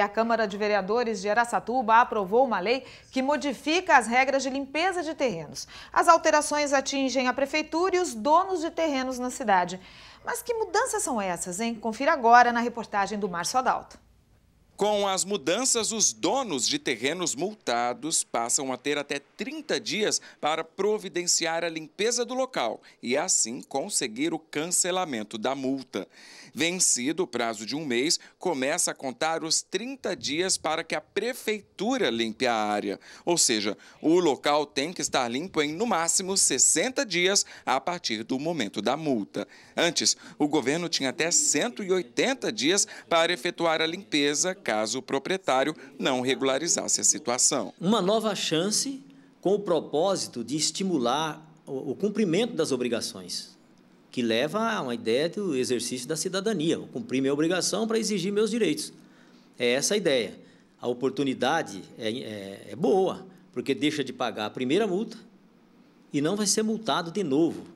A Câmara de Vereadores de Araçatuba aprovou uma lei que modifica as regras de limpeza de terrenos. As alterações atingem a prefeitura e os donos de terrenos na cidade. Mas que mudanças são essas, hein? Confira agora na reportagem do Márcio Adalto. Com as mudanças, os donos de terrenos multados passam a ter até 30 dias para providenciar a limpeza do local e, assim, conseguir o cancelamento da multa. Vencido o prazo de um mês, começa a contar os 30 dias para que a prefeitura limpe a área. Ou seja, o local tem que estar limpo em, no máximo, 60 dias a partir do momento da multa. Antes, o governo tinha até 180 dias para efetuar a limpeza caso o proprietário não regularizasse a situação. Uma nova chance com o propósito de estimular o cumprimento das obrigações, que leva a uma ideia do exercício da cidadania, eu cumprir minha obrigação para exigir meus direitos. É essa a ideia. A oportunidade é, é, é boa, porque deixa de pagar a primeira multa e não vai ser multado de novo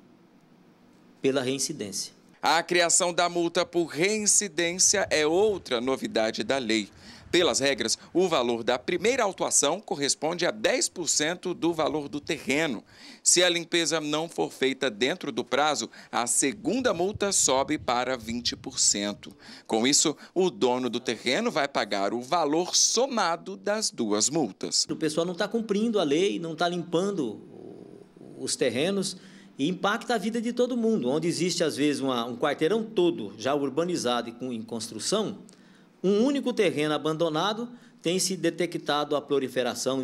pela reincidência. A criação da multa por reincidência é outra novidade da lei. Pelas regras, o valor da primeira autuação corresponde a 10% do valor do terreno. Se a limpeza não for feita dentro do prazo, a segunda multa sobe para 20%. Com isso, o dono do terreno vai pagar o valor somado das duas multas. O pessoal não está cumprindo a lei, não está limpando os terrenos e impacta a vida de todo mundo. Onde existe, às vezes, uma, um quarteirão todo já urbanizado e com, em construção, um único terreno abandonado tem se detectado a proliferação,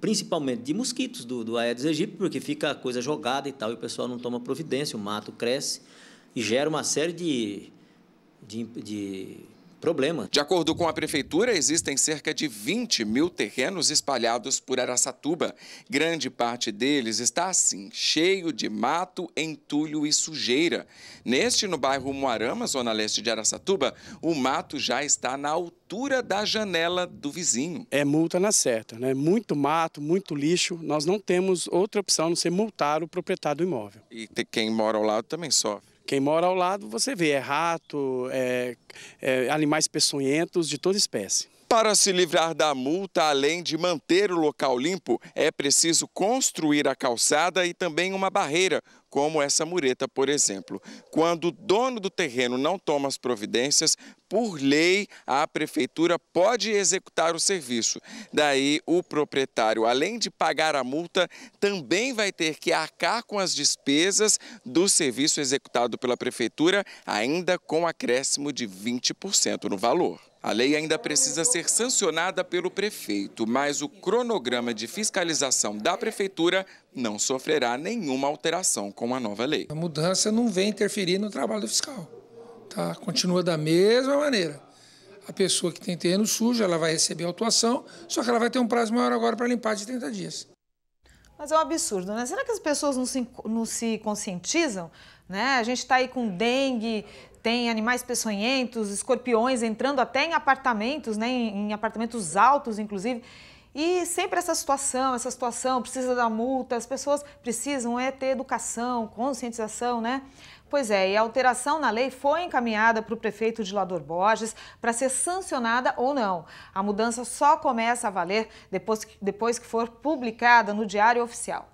principalmente de mosquitos do, do Aedes aegypti, porque fica a coisa jogada e tal, e o pessoal não toma providência, o mato cresce e gera uma série de, de, de problema. De acordo com a prefeitura, existem cerca de 20 mil terrenos espalhados por Araçatuba. Grande parte deles está assim, cheio de mato, entulho e sujeira. Neste, no bairro Moarama, zona leste de Araçatuba, o mato já está na altura da janela do vizinho. É multa na certa, né? Muito mato, muito lixo. Nós não temos outra opção a não ser multar o proprietário do imóvel. E quem mora ao lado também sofre. Quem mora ao lado, você vê, é rato, é, é animais peçonhentos de toda espécie. Para se livrar da multa, além de manter o local limpo, é preciso construir a calçada e também uma barreira como essa mureta, por exemplo. Quando o dono do terreno não toma as providências, por lei, a prefeitura pode executar o serviço. Daí, o proprietário, além de pagar a multa, também vai ter que arcar com as despesas do serviço executado pela prefeitura, ainda com acréscimo de 20% no valor. A lei ainda precisa ser sancionada pelo prefeito, mas o cronograma de fiscalização da prefeitura não sofrerá nenhuma alteração com a nova lei. A mudança não vem interferir no trabalho do fiscal. Tá? Continua da mesma maneira. A pessoa que tem terreno sujo, ela vai receber a autuação, só que ela vai ter um prazo maior agora para limpar de 30 dias. Mas é um absurdo, né? Será que as pessoas não se, não se conscientizam? Né? A gente está aí com dengue, tem animais peçonhentos, escorpiões entrando até em apartamentos, né? em, em apartamentos altos, inclusive. E sempre essa situação, essa situação precisa da multa, as pessoas precisam é ter educação, conscientização, né? Pois é, e a alteração na lei foi encaminhada para o prefeito de Lador Borges para ser sancionada ou não. A mudança só começa a valer depois, depois que for publicada no Diário Oficial.